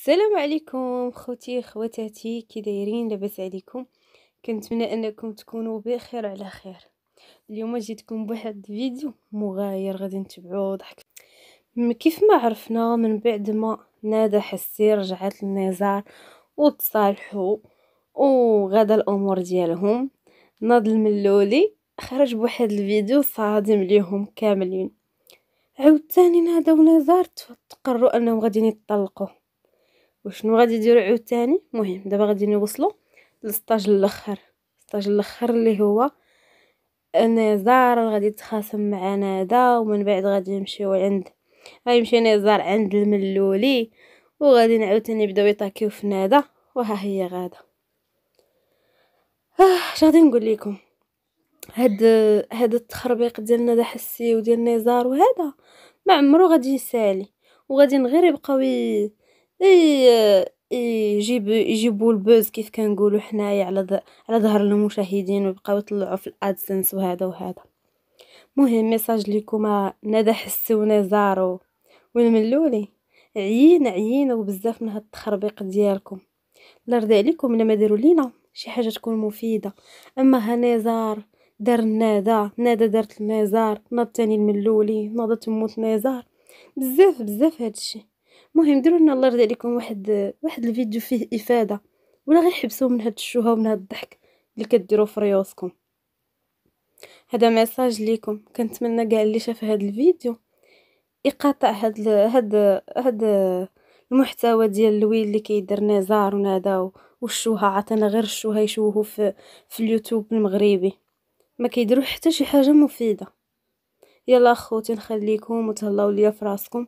السلام عليكم خوتي خواتاتي كي دايرين لاباس عليكم كنتمنى انكم تكونوا بخير على خير اليوم جيتكم بواحد فيديو مغاير غادي نتبعوه ضحك كيف ما عرفنا من بعد ما نادى حسي رجعت للنزار وتصالحوا وغدا الامور ديالهم ناض الملولي خرج بواحد الفيديو صادم ليهم كاملين عاوتاني تاني ناداو نزار تقروا انهم غاديين يتطلقوا وشنو غادي يديروا عود تاني مهم دابا غادي نوصلوا للسطاج الاخر السطاج الاخر اللي هو نزار غادي يتخاصم مع نادا ومن بعد غادي يمشيو عند غيمشي نزار عند الملولي وغادي نعاوتاني يبداو يطاكيو في نادا وها هي غادا اه اش غادي نقول لكم هاد هاد التخربيق ديال نادا حسي وديال نزار وهذا ما عمرو غادي يسالي وغادي غير يبقاو يجيبو البوز كيف كنقولو حنايا على على ظهر المشاهدين ويبقاو يطلعوا في الادسنس وهذا وهذا مهم ميساج ليكم ندى حسي ونزارو وين ملولي عيين عيين وبزاف من هاد التخربيق ديالكم الله يرضي عليكم الا ما داروا لينا شي حاجه تكون مفيده اما نزار دار النادى نادى دارت النزار ناض تاني الملولي ناضت موت نزار بزاف بزاف هادشي مهم ديروا لنا الله يرضي عليكم واحد واحد الفيديو فيه افاده ولا غير حبسوا من هاد الشهوه ومن هاد الضحك اللي كديروا في ريوسكم هذا ميساج ليكم كنتمنى كاع اللي شاف هاد الفيديو يقاطع هاد هاد هاد المحتوى ديال الويل اللي كيدير نزار ونادا والشوها عطينا غير الشوها يشوهوا في في اليوتيوب المغربي ما كيديروا حتى شي حاجه مفيده يلا اخوتي نخليكم وتهلاو ليا فراسكم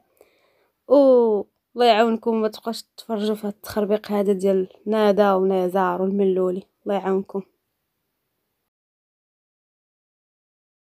او الله يعاونكم ما تبقاش تفرجوا في هاد التخربيق هذا ديال نادا ونزار والملولي الله يعاونكم